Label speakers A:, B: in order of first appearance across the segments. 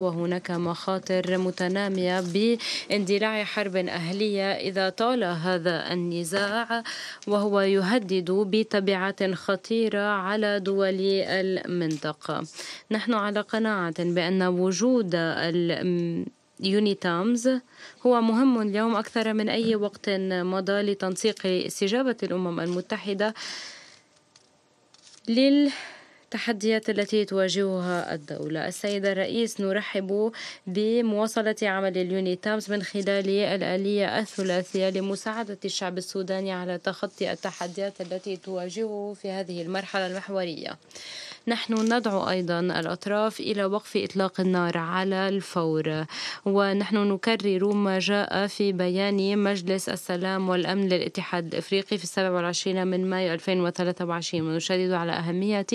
A: وهناك مخاطر متنامية باندلاع حرب أهلية إذا طال هذا النزاع وهو يهدد بتبعات خطيرة على دول المنطقة نحن على قناعة بأن وجود اليونيتامز هو مهم اليوم أكثر من أي وقت مضى لتنسيق استجابة الأمم المتحدة لل التحديات التي تواجهها الدولة السيدة الرئيس نرحب بمواصلة عمل اليونيتامز من خلال الآلية الثلاثية لمساعدة الشعب السوداني على تخطي التحديات التي تواجهه في هذه المرحلة المحورية نحن ندعو أيضا الأطراف إلى وقف إطلاق النار على الفور ونحن نكرر ما جاء في بيان مجلس السلام والأمن للاتحاد الإفريقي في 27 من مايو 2023 ونشدد على أهمية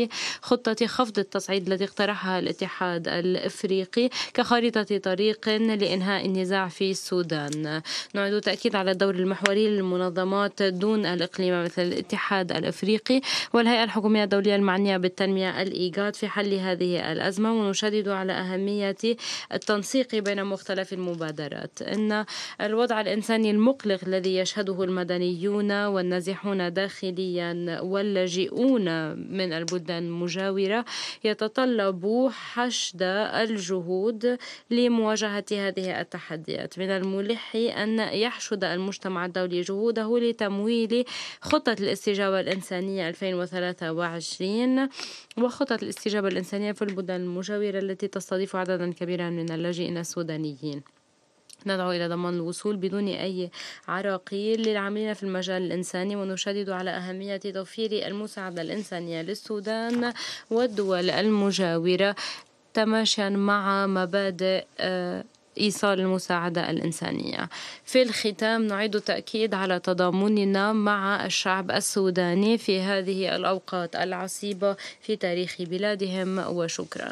A: خطة خفض التصعيد التي اقترحها الاتحاد الافريقي كخريطة طريق لانهاء النزاع في السودان. نعيد تأكيد على الدور المحوري للمنظمات دون الاقليم مثل الاتحاد الافريقي والهيئة الحكومية الدولية المعنية بالتنمية الايجاد في حل هذه الازمة ونشدد على اهمية التنسيق بين مختلف المبادرات. ان الوضع الانساني المقلق الذي يشهده المدنيون والنازحون داخليا واللاجئون من البلدان المجاورة يتطلب حشد الجهود لمواجهة هذه التحديات من الملح أن يحشد المجتمع الدولي جهوده لتمويل خطة الاستجابة الإنسانية 2023 وخطة الاستجابة الإنسانية في البلدان المجاورة التي تستضيف عددا كبيرا من اللاجئين السودانيين ندعو إلى ضمان الوصول بدون أي عراقيل للعاملين في المجال الإنساني ونشدد على أهمية توفير المساعدة الإنسانية للسودان والدول المجاورة تماشيا مع مبادئ آه، إيصال المساعدة الإنسانية. في الختام نعيد التأكيد على تضامننا مع الشعب السوداني في هذه الأوقات العصيبة في تاريخ بلادهم وشكرا.